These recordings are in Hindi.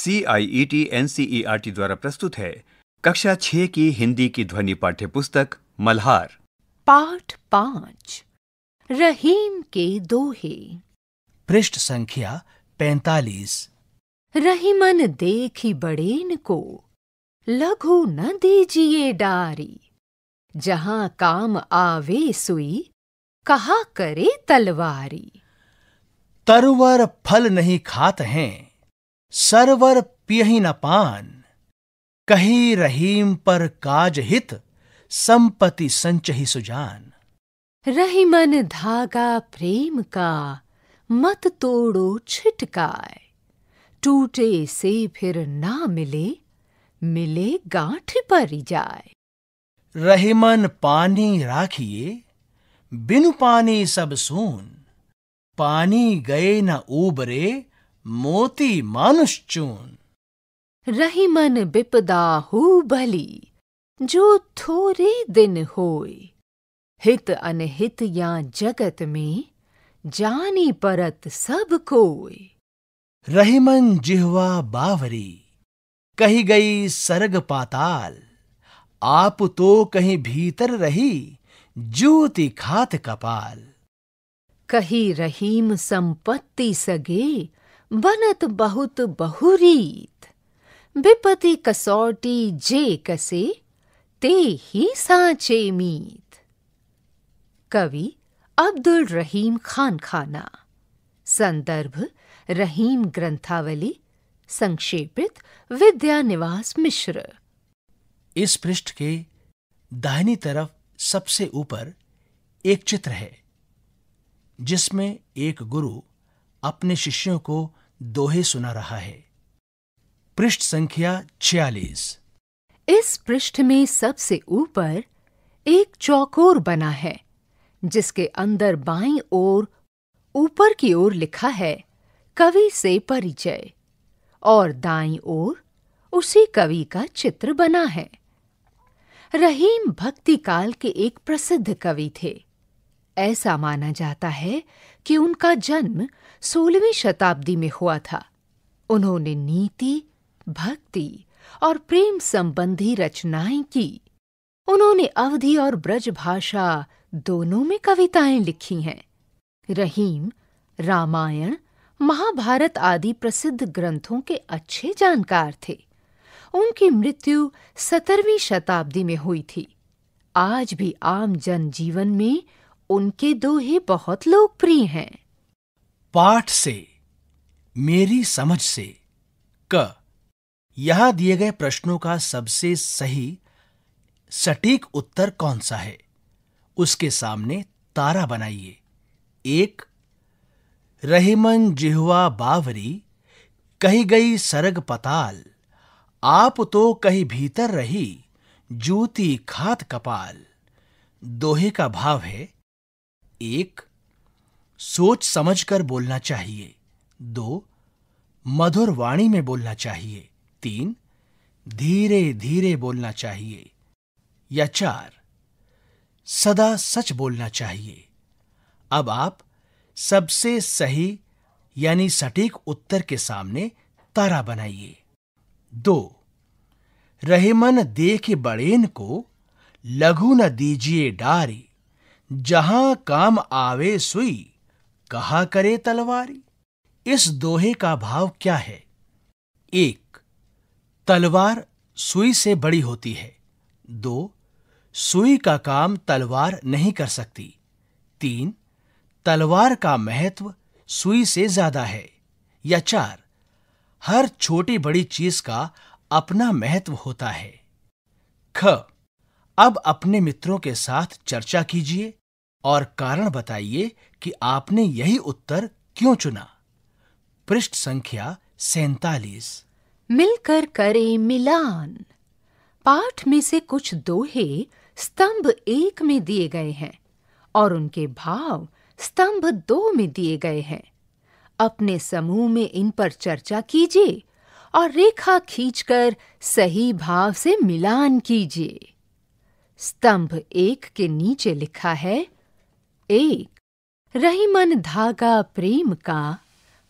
C I E T N C E R T द्वारा प्रस्तुत है कक्षा छह की हिंदी की ध्वनि पाठ्य पुस्तक मल्हार पाठ पांच रहीम के दोहे पृष्ठ संख्या पैतालीस रहीमन देखी बड़ेन को लघु न दीजिए डारी जहा काम आवे सुई कहा करे तलवारी तरवर फल नहीं खात हैं सरवर पियही न पान कही रहीम पर काज हित संपत्ति संचही सुजान रही मन धागा प्रेम का मत तोड़ो छिटकाए टूटे से फिर ना मिले मिले गांठ पर जाए रहीमन पानी राखिए बिनु पानी सब सुन पानी गए न उबरे मोती मानुष चून रही मन बिपदा हु भली जो थोरे दिन होए हित अनहित या जगत में जानी परत सब कोय रही मन जिहवा बावरी कही गई सरग पाताल आप तो कहीं भीतर रही जूती खात कपाल कही रहीम संपत्ति सगे बनत बहुत बहुरीत विपति कसौटी जे कसे ते ही साचे मीत कवि अब्दुल रहीम खान खाना संदर्भ रहीम ग्रंथावली संक्षेपित विद्या निवास मिश्र इस पृष्ठ के दाहिनी तरफ सबसे ऊपर एक चित्र है जिसमें एक गुरु अपने शिष्यों को दोहे सुना रहा है पृष्ठ संख्या छियालीस इस पृष्ठ में सबसे ऊपर एक चौकोर बना है जिसके अंदर बाईं ओर ऊपर की ओर लिखा है कवि से परिचय और दाईं ओर उसी कवि का चित्र बना है रहीम भक्ति काल के एक प्रसिद्ध कवि थे ऐसा माना जाता है कि उनका जन्म सोलहवीं शताब्दी में हुआ था उन्होंने नीति भक्ति और प्रेम संबंधी रचनाएं की उन्होंने अवधि और ब्रज भाषा दोनों में कविताएं लिखी हैं रहीम रामायण महाभारत आदि प्रसिद्ध ग्रंथों के अच्छे जानकार थे उनकी मृत्यु सत्रहवीं शताब्दी में हुई थी आज भी आम जनजीवन में उनके दो ही बहुत लोकप्रिय हैं पाठ से मेरी समझ से क यहां दिए गए प्रश्नों का सबसे सही सटीक उत्तर कौन सा है उसके सामने तारा बनाइए एक रहीमन जिहवा बावरी कही गई सरग पताल आप तो कहीं भीतर रही जूती खात कपाल दोहे का भाव है एक सोच समझकर बोलना चाहिए दो मधुर वाणी में बोलना चाहिए तीन धीरे धीरे बोलना चाहिए या चार सदा सच बोलना चाहिए अब आप सबसे सही यानी सटीक उत्तर के सामने तारा बनाइए दो रहमन देख बड़ेन को लघु न दीजिए डारी जहां काम आवे सुई कहा करे तलवारी इस दोहे का भाव क्या है एक तलवार सुई से बड़ी होती है दो सुई का काम तलवार नहीं कर सकती तीन तलवार का महत्व सुई से ज्यादा है या चार हर छोटी बड़ी चीज का अपना महत्व होता है ख अब अपने मित्रों के साथ चर्चा कीजिए और कारण बताइए कि आपने यही उत्तर क्यों चुना पृष्ठ संख्या सैतालीस मिलकर करे मिलान पाठ में से कुछ दोहे स्तंभ एक में दिए गए हैं और उनके भाव स्तंभ दो में दिए गए हैं अपने समूह में इन पर चर्चा कीजिए और रेखा खींचकर सही भाव से मिलान कीजिए स्तंभ एक के नीचे लिखा है एक रही मन धागा प्रेम का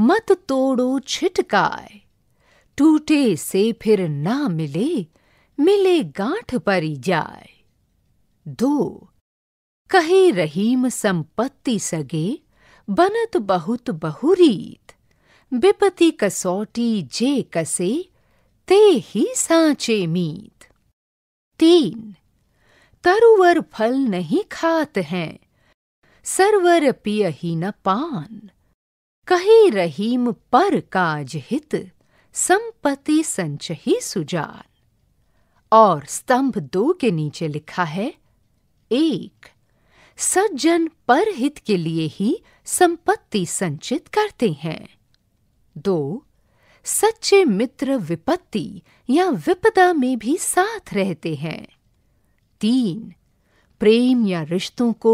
मत तोड़ो छिटकाए टूटे से फिर ना मिले मिले गांठ परी जाए दो कहे रहीम संपत्ति सगे बनत बहुत बहुरीत विपति कसौटी जे कसे ते ही सांचे मीत तीन तरुवर फल नहीं खात हैं सर्वर पियही न पान कहे रहीम पर काज हित संपत्ति संच ही सुजान और स्तंभ दो के नीचे लिखा है एक सज्जन पर हित के लिए ही संपत्ति संचित करते हैं दो सच्चे मित्र विपत्ति या विपदा में भी साथ रहते हैं तीन प्रेम या रिश्तों को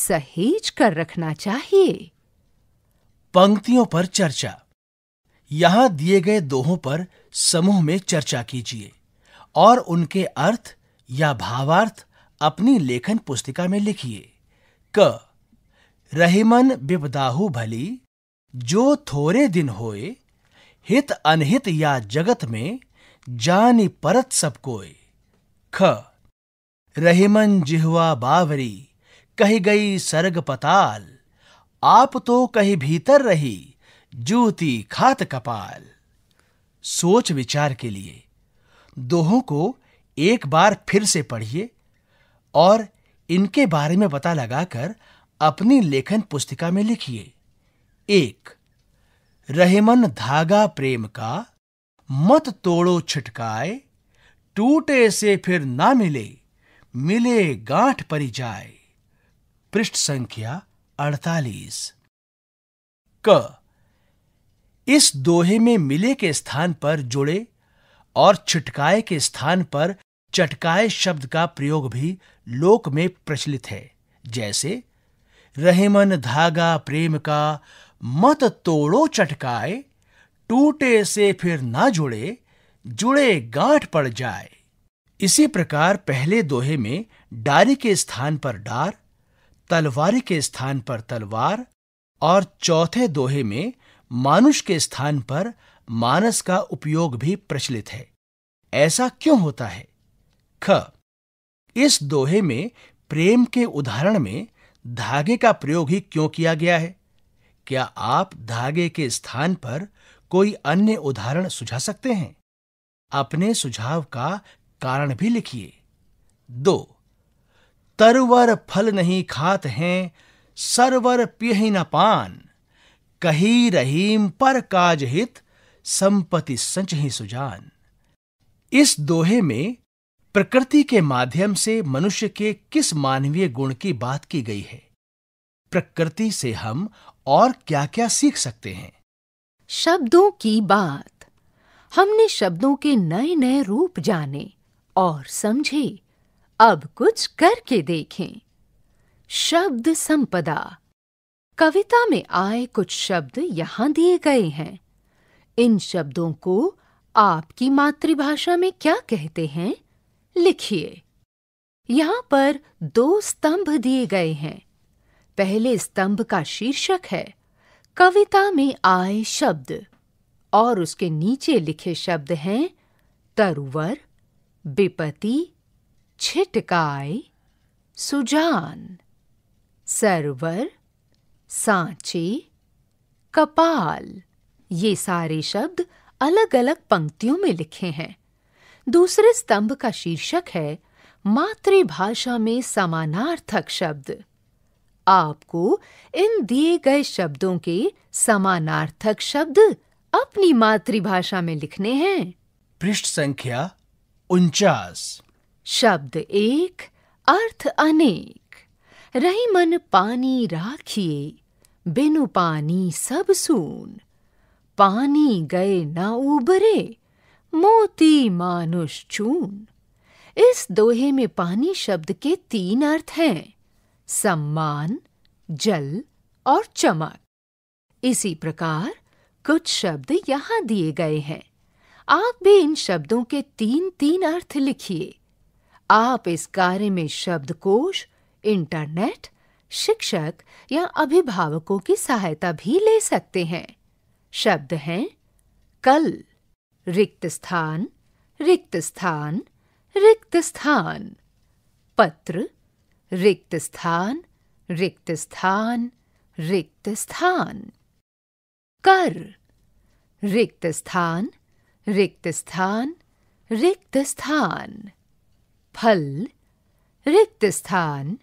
सहेज कर रखना चाहिए पंक्तियों पर चर्चा यहां दिए गए दोहों पर समूह में चर्चा कीजिए और उनके अर्थ या भावार्थ अपनी लेखन पुस्तिका में लिखिए क रहीमन बिपदाहु भली जो थोड़े दिन होए हित अनहित या जगत में जानी परत सब कोय ख रहीमन जिहवा बावरी कही गई सरग पताल आप तो कहीं भीतर रही जूती खात कपाल सोच विचार के लिए दोहों को एक बार फिर से पढ़िए और इनके बारे में पता लगाकर अपनी लेखन पुस्तिका में लिखिए एक रहीमन धागा प्रेम का मत तोड़ो छिटकाए टूटे से फिर ना मिले मिले गांठ परी जाए पृष्ठ संख्या 48 क इस दोहे में मिले के स्थान पर जुड़े और छिटकाए के स्थान पर चटकाए शब्द का प्रयोग भी लोक में प्रचलित है जैसे रहेमन धागा प्रेम का मत तोड़ो चटकाए टूटे से फिर ना जुड़े जुड़े गांठ पड़ जाए इसी प्रकार पहले दोहे में डारी के स्थान पर डार तलवारी के स्थान पर तलवार और चौथे दोहे में मानुष के स्थान पर मानस का उपयोग भी प्रचलित है ऐसा क्यों होता है ख इस दोहे में प्रेम के उदाहरण में धागे का प्रयोग ही क्यों किया गया है क्या आप धागे के स्थान पर कोई अन्य उदाहरण सुझा सकते हैं अपने सुझाव का कारण भी लिखिए दो तरवर फल नहीं खात हैं सरवर पिय न पान कही रहीम पर काज हित संपत्ति संच ही सुजान इस दोहे में प्रकृति के माध्यम से मनुष्य के किस मानवीय गुण की बात की गई है प्रकृति से हम और क्या क्या सीख सकते हैं शब्दों की बात हमने शब्दों के नए नए रूप जाने और समझे अब कुछ करके देखें शब्द संपदा कविता में आए कुछ शब्द यहाँ दिए गए हैं इन शब्दों को आपकी मातृभाषा में क्या कहते हैं लिखिए यहाँ पर दो स्तंभ दिए गए हैं पहले स्तंभ का शीर्षक है कविता में आए शब्द और उसके नीचे लिखे शब्द हैं तरुवर बिपति छिटकाय सुजान सर्वर सांचे कपाल ये सारे शब्द अलग अलग पंक्तियों में लिखे हैं दूसरे स्तंभ का शीर्षक है मातृभाषा में समानार्थक शब्द आपको इन दिए गए शब्दों के समानार्थक शब्द अपनी मातृभाषा में लिखने हैं पृष्ठ संख्या उनचास शब्द एक अर्थ अनेक रही मन पानी राखिए बिनु पानी सब सुन पानी गए न उबरे मोती मानुष चून इस दोहे में पानी शब्द के तीन अर्थ हैं सम्मान जल और चमक इसी प्रकार कुछ शब्द यहाँ दिए गए हैं आप भी इन शब्दों के तीन तीन अर्थ लिखिए आप इस कार्य में शब्दकोश इंटरनेट शिक्षक या अभिभावकों की सहायता भी ले सकते हैं शब्द हैं कल रिक्त स्थान रिक्त स्थान रिक्त स्थान पत्र रिक्त स्थान रिक्त स्थान रिक्त स्थान कर रिक्त स्थान रिक्त स्थान रिक्त स्थान फल रिक्त स्थान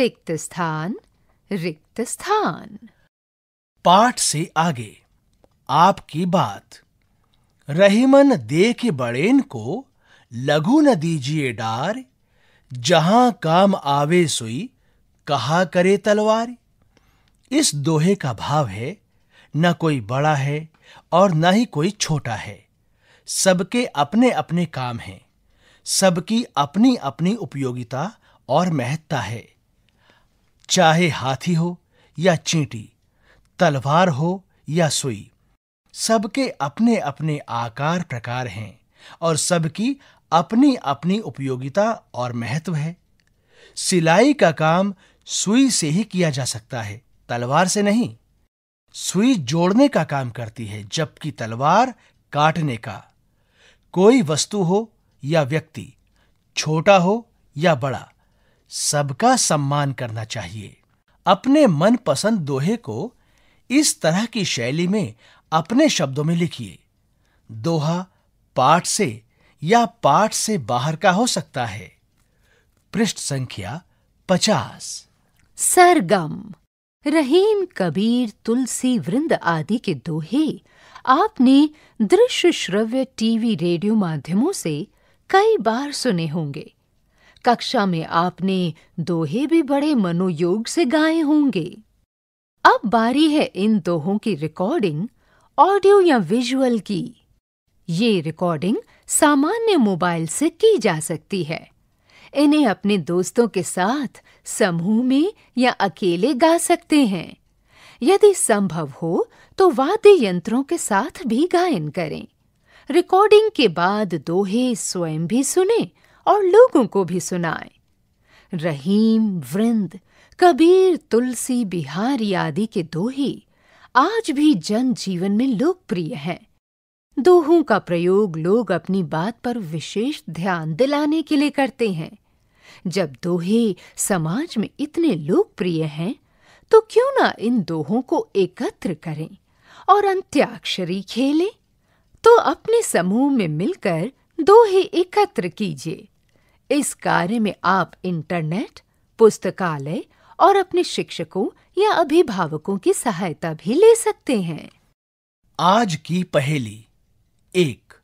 रिक्त स्थान रिक्त स्थान पाठ से आगे आपकी बात रहीमन देख बड़ेन को लघु न दीजिए डार जहां काम आवे सुई कहा करे तलवार इस दोहे का भाव है न कोई बड़ा है और न ही कोई छोटा है सबके अपने अपने काम हैं सबकी अपनी अपनी उपयोगिता और महत्ता है चाहे हाथी हो या चींटी तलवार हो या सुई सबके अपने अपने आकार प्रकार हैं और सबकी अपनी अपनी उपयोगिता और महत्व है सिलाई का काम सुई से ही किया जा सकता है तलवार से नहीं सुई जोड़ने का काम करती है जबकि तलवार काटने का कोई वस्तु हो या व्यक्ति छोटा हो या बड़ा सबका सम्मान करना चाहिए अपने मनपसंद दोहे को इस तरह की शैली में अपने शब्दों में लिखिए दोहा पाठ से या पाठ से बाहर का हो सकता है पृष्ठ संख्या पचास सरगम रहीम कबीर तुलसी वृंद आदि के दोहे आपने दृश्य श्रव्य टीवी रेडियो माध्यमों से कई बार सुने होंगे कक्षा में आपने दोहे भी बड़े मनोयोग से गाए होंगे अब बारी है इन दोहों की रिकॉर्डिंग ऑडियो या विजुअल की ये रिकॉर्डिंग सामान्य मोबाइल से की जा सकती है इन्हें अपने दोस्तों के साथ समूह में या अकेले गा सकते हैं यदि संभव हो तो वाद्य यंत्रों के साथ भी गायन करें रिकॉर्डिंग के बाद दोहे स्वयं भी सुने और लोगों को भी सुनाएं रहीम वृंद कबीर तुलसी बिहारी आदि के दोहे आज भी जन जीवन में लोकप्रिय हैं दोहों का प्रयोग लोग अपनी बात पर विशेष ध्यान दिलाने के लिए करते हैं जब दोहे समाज में इतने लोकप्रिय हैं तो क्यों ना इन दोहों को एकत्र करें और अंत्याक्षरी खेलें तो अपने समूह में मिलकर दोहे एकत्र कीजिए इस कार्य में आप इंटरनेट पुस्तकालय और अपने शिक्षकों या अभिभावकों की सहायता भी ले सकते हैं आज की पहेली एक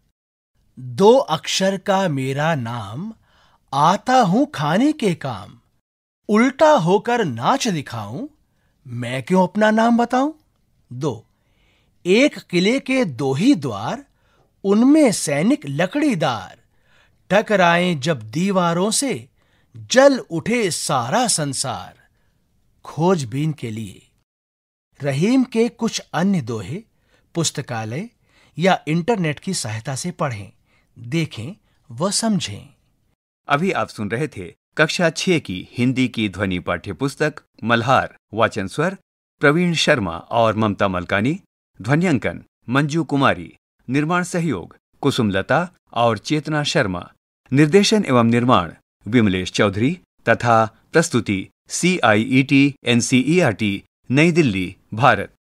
दो अक्षर का मेरा नाम आता हूं खाने के काम उल्टा होकर नाच दिखाऊं मैं क्यों अपना नाम बताऊं दो एक किले के दो ही द्वार उनमें सैनिक लकड़ीदार टकराए जब दीवारों से जल उठे सारा संसार खोजबीन के लिए रहीम के कुछ अन्य दोहे पुस्तकालय या इंटरनेट की सहायता से पढ़ें देखें व समझें अभी आप सुन रहे थे कक्षा छ की हिंदी की ध्वनि पाठ्यपुस्तक मल्हार वाचन स्वर प्रवीण शर्मा और ममता मलकानी ध्वनियांकन मंजू कुमारी निर्माण सहयोग कुसुमलता और चेतना शर्मा निर्देशन एवं निर्माण विमलेश चौधरी तथा प्रस्तुति C I E T N C E R T New Delhi Bharat